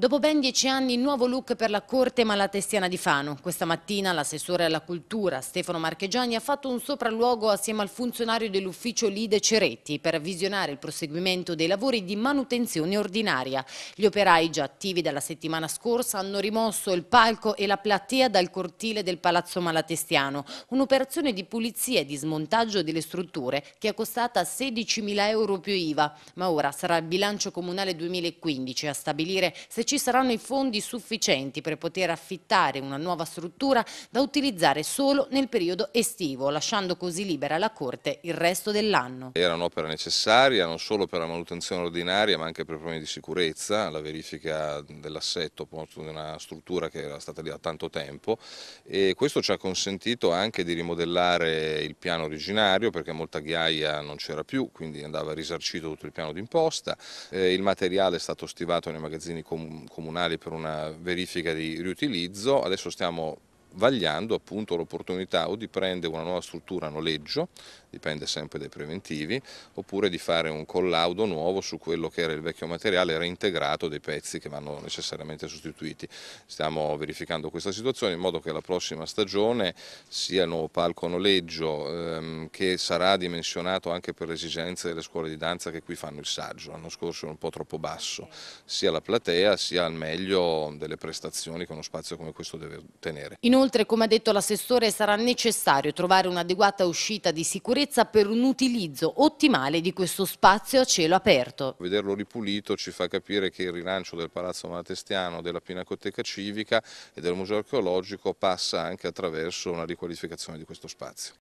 Dopo ben dieci anni, nuovo look per la Corte Malatestiana di Fano. Questa mattina l'assessore alla cultura Stefano Marchegiani ha fatto un sopralluogo assieme al funzionario dell'ufficio Lide Ceretti per visionare il proseguimento dei lavori di manutenzione ordinaria. Gli operai già attivi dalla settimana scorsa hanno rimosso il palco e la platea dal cortile del Palazzo Malatestiano, un'operazione di pulizia e di smontaggio delle strutture che è costata 16.000 euro più IVA, ma ora sarà il bilancio comunale 2015 a stabilire se ci saranno i fondi sufficienti per poter affittare una nuova struttura da utilizzare solo nel periodo estivo, lasciando così libera la Corte il resto dell'anno. Era un'opera necessaria non solo per la manutenzione ordinaria ma anche per problemi di sicurezza, la verifica dell'assetto di una struttura che era stata lì da tanto tempo e questo ci ha consentito anche di rimodellare il piano originario perché molta ghiaia non c'era più, quindi andava risarcito tutto il piano d'imposta, eh, il materiale è stato stivato nei magazzini comuni comunali per una verifica di riutilizzo, adesso stiamo vagliando appunto l'opportunità o di prendere una nuova struttura a noleggio, dipende sempre dai preventivi, oppure di fare un collaudo nuovo su quello che era il vecchio materiale reintegrato dei pezzi che vanno necessariamente sostituiti. Stiamo verificando questa situazione in modo che la prossima stagione sia il nuovo palco a noleggio ehm, che sarà dimensionato anche per le esigenze delle scuole di danza che qui fanno il saggio, l'anno scorso era un po' troppo basso, sia la platea sia al meglio delle prestazioni che uno spazio come questo deve tenere. In Inoltre, come ha detto l'assessore, sarà necessario trovare un'adeguata uscita di sicurezza per un utilizzo ottimale di questo spazio a cielo aperto. Vederlo ripulito ci fa capire che il rilancio del Palazzo Malatestiano, della Pinacoteca Civica e del Museo Archeologico passa anche attraverso una riqualificazione di questo spazio.